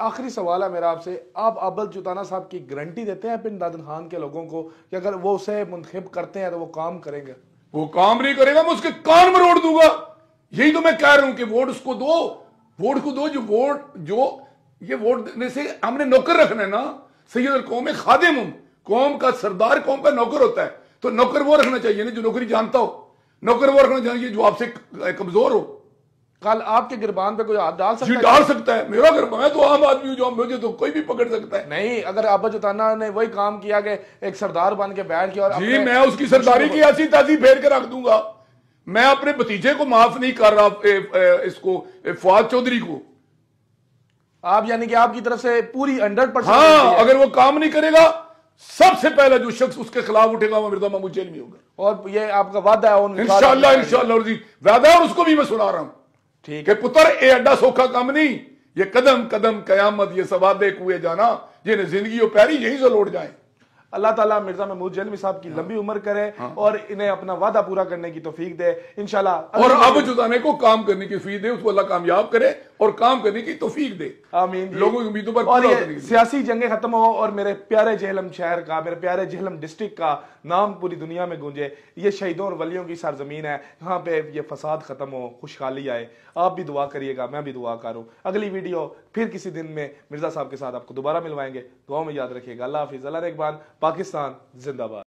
आखिरी सवाल है मेरा आपसे आप अब्बल जुताना साहब की गारंटी देते हैं पिन दादन खान के लोगों को कि अगर वो उसे मुंतब करते हैं तो वो काम करेंगे वो काम नहीं करेगा मैं उसके कान में रोड दूंगा यही तो मैं कह रहा हूं कि वोट उसको दो वोट को दो जो वोट जो ये वोट देने से हमने नौकर रखना है ना सैयद कौम खादिम कौम का सरदार कौम का नौकर होता है तो नौकर वो रखना चाहिए ना जो नौकरी जानता हो नौकर वो रखना चाहिए जो आपसे कमजोर हो कल आपके गिरबान पे कोई हाथ डाल सकता है डाल सकता है मेरा गिरबान मैं तो आम आदमी जो मुझे तो कोई भी पकड़ सकता है नहीं अगर आबा जताना ने वही काम किया कि एक सरदार बन के बैठ गया और जी मैं उसकी सरदारी की ऐसी ताजी फेर के रख दूंगा मैं अपने भतीजे को माफ नहीं कर रहा ए, ए, इसको फवाद चौधरी को आप यानी कि आपकी तरफ से पूरी हंड्रेड परसेंट हाँ अगर वो काम नहीं करेगा सबसे पहला जो शख्स उसके खिलाफ उठेगा वो मिर्जा मामू जेल में होगा और ये आपका वादा है इंशाल्लाह इंशाल्लाह वादा है उसको भी मैं सुना रहा हूं ठीक है पुत्र ये एडा सौखा काम नहीं ये कदम कदम कयामत ये सवादे कुए जाना जिन्हें जिंदगी पैरी यहीं से लौट जाए अल्लाह ताला मिर्जा महमूद जलमी साहब की हाँ। लंबी उम्र करे हाँ। और इन्हें अपना वादा पूरा करने की तोफीक दे इनशाला और अब जुदाने को काम करने की फीस दे उसको अल्लाह कामयाब करे और काम करने की तोफीक दे आमीन लोगों की उम्मीदों पर और ये सियासी जंगें खत्म हो और मेरे प्यारे जहलम शहर का मेरे प्यारे जहलम डिस्ट्रिक्ट का नाम पूरी दुनिया में गूंजे ये शहीदों और वलियों की सरजमीन है यहाँ पे ये फसाद खत्म हो खुशहाली आए आप भी दुआ करिएगा मैं भी दुआ करूँ अगली वीडियो फिर किसी दिन में मिर्जा साहब के साथ आपको दोबारा मिलवाएंगे दुआ में याद रखिएगा अल्लाह हाफिज़ अल्लाह रेकबान पाकिस्तान जिंदाबाद